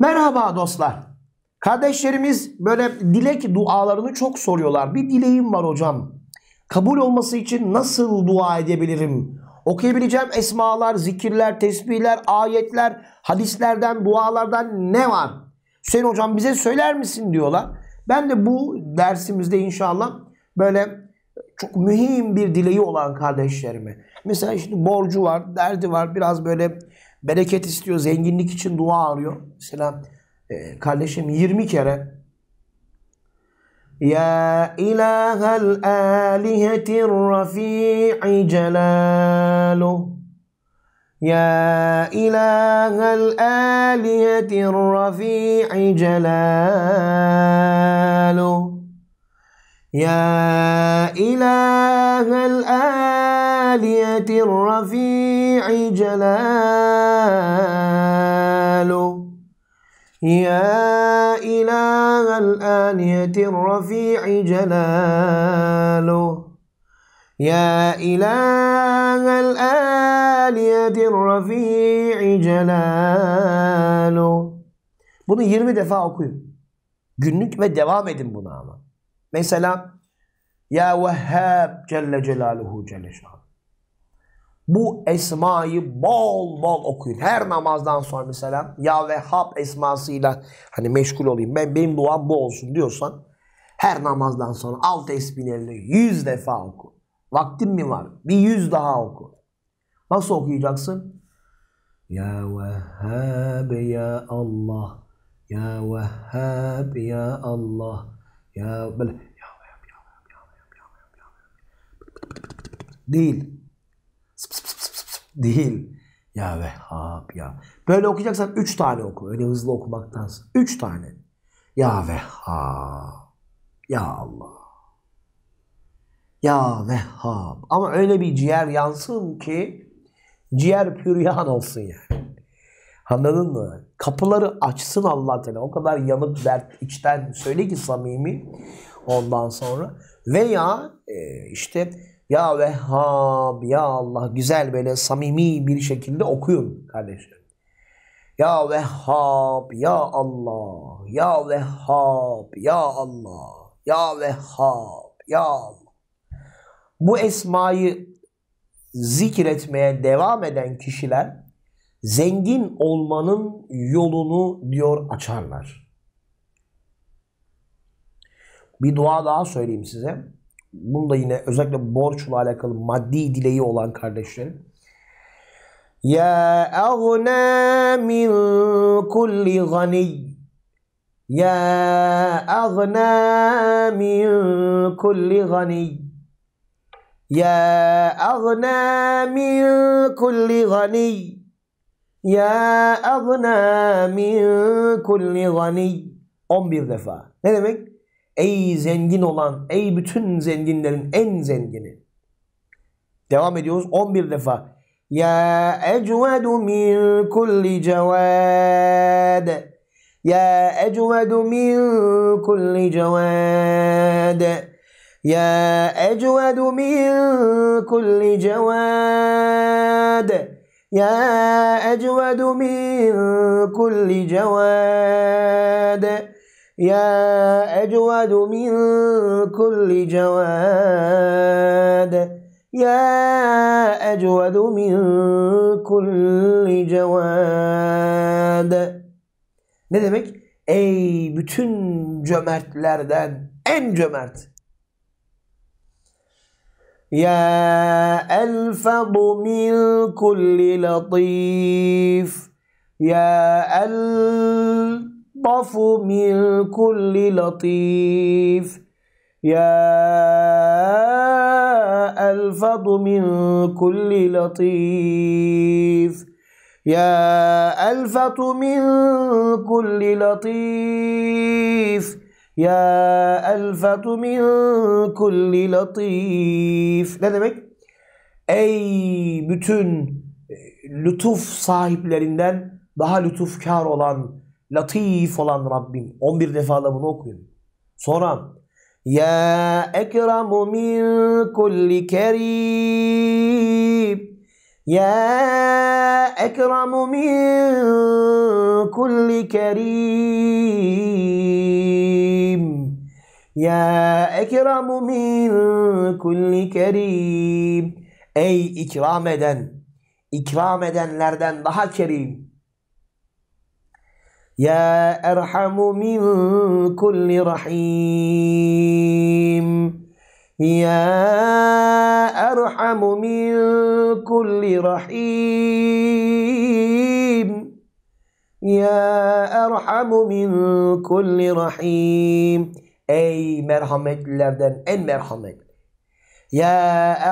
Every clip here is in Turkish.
Merhaba dostlar. Kardeşlerimiz böyle dilek dualarını çok soruyorlar. Bir dileğim var hocam. Kabul olması için nasıl dua edebilirim? Okuyabileceğim esmalar, zikirler, tesbihler, ayetler, hadislerden, dualardan ne var? Hüseyin hocam bize söyler misin diyorlar. Ben de bu dersimizde inşallah böyle çok mühim bir dileği olan kardeşlerime. Mesela şimdi borcu var, derdi var, biraz böyle Bereket istiyor. Zenginlik için dua arıyor. Mesela e, kardeşim 20 kere Ya ilahel alihetir rafi'i celaluh يا إله الآلية الرفيع جلاله يا إله الآلية الرفيع جلاله يا إله الآنية الرفيع جلاله يا إله الآلية الرفيع جلاله Bunu 20 defa okuyun. Günlük ve devam edin buna ama. Mesela Ya Vehhab Celle Celaluhu Celle Şahan bu esmayı bol bol okuyun. Her namazdan sonra mesela Ya Vehhab esmasıyla hani meşgul olayım ben benim duam bu olsun diyorsan her namazdan sonra al tesbihini yüz defa oku. Vaktin mi var? Bir yüz daha oku. Nasıl okuyacaksın? Ya Vehhab ya Allah Ya Vehhab ya Allah Ya böyle Ya Vehhab ya Vehhab ya Vehhab ya Vehhab Değil değil. Ya Vehhab ya. Böyle okuyacaksan üç tane oku. Öyle hızlı okumaktansa. Üç tane. Ya Vehhab. Ya Allah. Ya Vehhab. Ama öyle bir ciğer yansın ki ciğer püryan olsun yani. Anladın mı? Kapıları açsın Allah Teala. O kadar yanıp dert içten söyle ki samimi ondan sonra. Veya e, işte ya Vehhab, Ya Allah güzel böyle samimi bir şekilde okuyun kardeşlerim. Ya Vehhab, Ya Allah, Ya Vehhab, Ya Allah, Ya Vehhab, Ya Allah. Bu esmayı zikretmeye devam eden kişiler zengin olmanın yolunu diyor açarlar. Bir dua daha söyleyeyim size. Bunu da yine özellikle borçla alakalı maddi dileği olan kardeşlerin. Ya agna min kulli gani Ya agna min kulli gani Ya agna min kulli gani Ya agna min kulli gani 11 defa. Ne demek? Ey zengin olan, ey bütün zenginlerin en zengini. Devam ediyoruz 11 defa. Ya ecvedu min kulli cevad. Ya ecvedu min kulli cevad. Ya ecvedu min kulli cevad. Ya ecvedu min kulli cevad. يا أجود من كل جواد يا أجود من كل جواد Ne demek? Ey bütün cömertlerden en cömert. Ya elfadu min kulli latif. Ya el يلطف من كل لطيف يا ألفظ من كل لطيف يا ألفظ من كل لطيف يا ألفظ من كل لطيف ne demek? Ey bütün lütuf sahiplerinden daha lütufkar olan Latif olan Rabbim. 11 defa da bunu okuyun. Sonra Ya ekremu min kulli kerim Ya ekremu min kulli kerim Ya ekremu min kulli kerim Ey ikram eden, ikram edenlerden daha kerim يا أرحم من كل رحيم يا أرحم من كل رحيم يا أرحم من كل رحيم Ey merhametlilerden en merhametli. Ya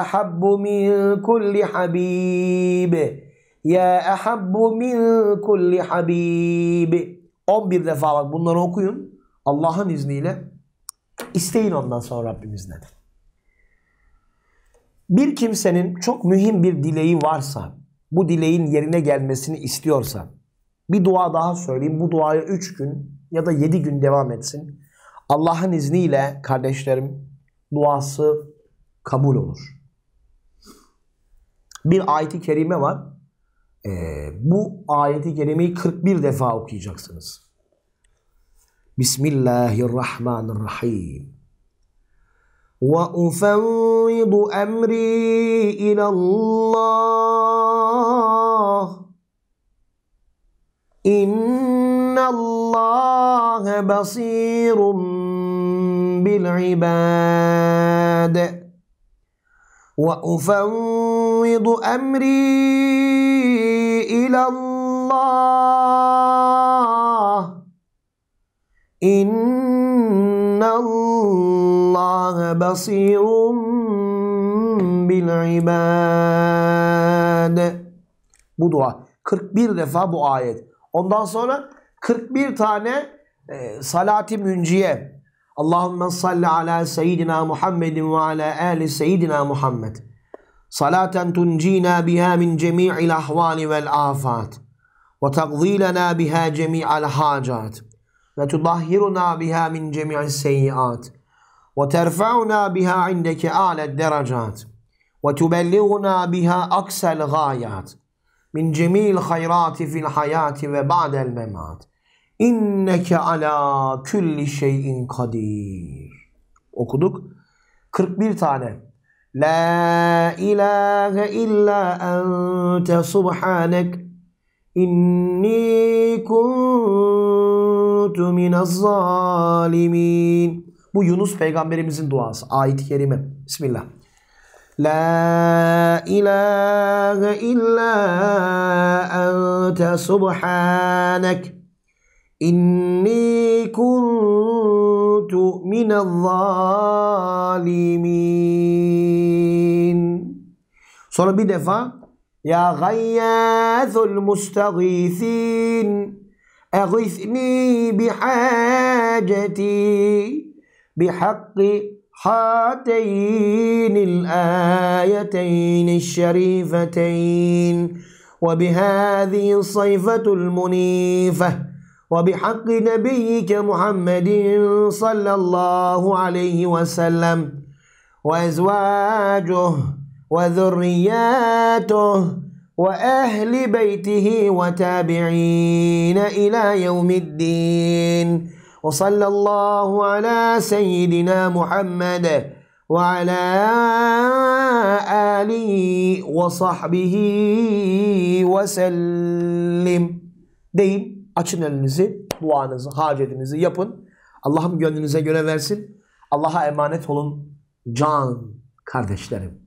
ahabbu min kulli habibi. Ya ahabbu min kulli habibi. 11 defa bak bunları okuyun. Allah'ın izniyle isteyin ondan sonra Rabbimizden. Bir kimsenin çok mühim bir dileği varsa, bu dileğin yerine gelmesini istiyorsa, bir dua daha söyleyeyim. Bu duaya 3 gün ya da 7 gün devam etsin. Allah'ın izniyle kardeşlerim duası kabul olur. Bir ayeti kerime var. E, bu ayeti kerimeyi 41 defa okuyacaksınız. Bismillahirrahmanirrahim. وأفوض أمري إلى الله إن الله بصير بالعباد وأفوض أمري ilallah. İnna Allah basirun bil ibad. Bu dua. 41 defa bu ayet. Ondan sonra 41 tane e, salati münciye. Allahümme salli ala seyyidina Muhammedin ve ala ali seyyidina Muhammed. صلاة تنجينا بها من جميع الأحوال والآفات وتقضي لنا بها جميع الحاجات وتطهرنا بها من جميع السيئات وترفعنا بها عندك أعلى الدرجات وتبلغنا بها أقصى الغايات من جميع الخيرات في الحياة وبعد الممات İnneke ala külli şeyin kadir. Okuduk. 41 tane لا إله إلا أنت سبحانك إني كنت من الظالمين Bu Yunus peygamberimizin duası. Ayet-i Kerime. Bismillah. La ilahe illa ente subhanek inni kuntu من الظالمين Sonra bir defa Ya gayyâzul mustaghîsîn Eğisni bihâceti bihakkı هاتين الآيتين الشريفتين وبهذه الصيفة المنيفة وبحق نبيك محمد صلى الله عليه وسلم وأزواجه وذرياته وأهل بيته وتابعين إلى يوم الدين وصلى الله على سيدنا محمد وعلى آله وصحبه وسلم دين Açın elinizi, duanızı, hacetinizi yapın. Allah'ım gönlünüze göre versin. Allah'a emanet olun can kardeşlerim.